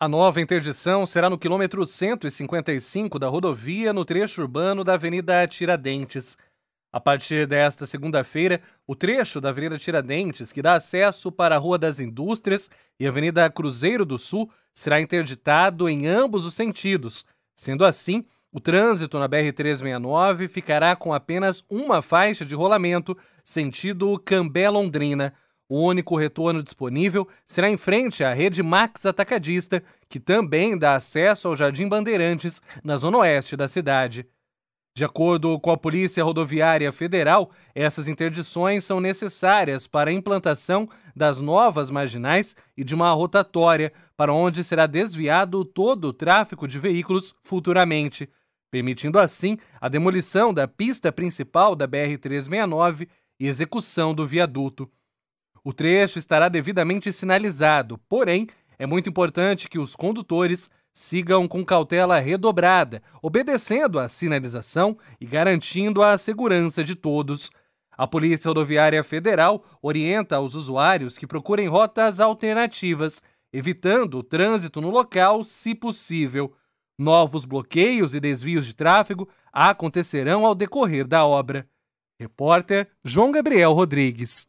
A nova interdição será no quilômetro 155 da rodovia, no trecho urbano da Avenida Tiradentes. A partir desta segunda-feira, o trecho da Avenida Tiradentes, que dá acesso para a Rua das Indústrias e a Avenida Cruzeiro do Sul, será interditado em ambos os sentidos. Sendo assim, o trânsito na BR-369 ficará com apenas uma faixa de rolamento, sentido Cambé-Londrina. O único retorno disponível será em frente à rede Max Atacadista, que também dá acesso ao Jardim Bandeirantes, na zona oeste da cidade. De acordo com a Polícia Rodoviária Federal, essas interdições são necessárias para a implantação das novas marginais e de uma rotatória, para onde será desviado todo o tráfego de veículos futuramente, permitindo assim a demolição da pista principal da BR-369 e execução do viaduto. O trecho estará devidamente sinalizado, porém, é muito importante que os condutores sigam com cautela redobrada, obedecendo à sinalização e garantindo a segurança de todos. A Polícia Rodoviária Federal orienta os usuários que procurem rotas alternativas, evitando o trânsito no local se possível. Novos bloqueios e desvios de tráfego acontecerão ao decorrer da obra. Repórter João Gabriel Rodrigues.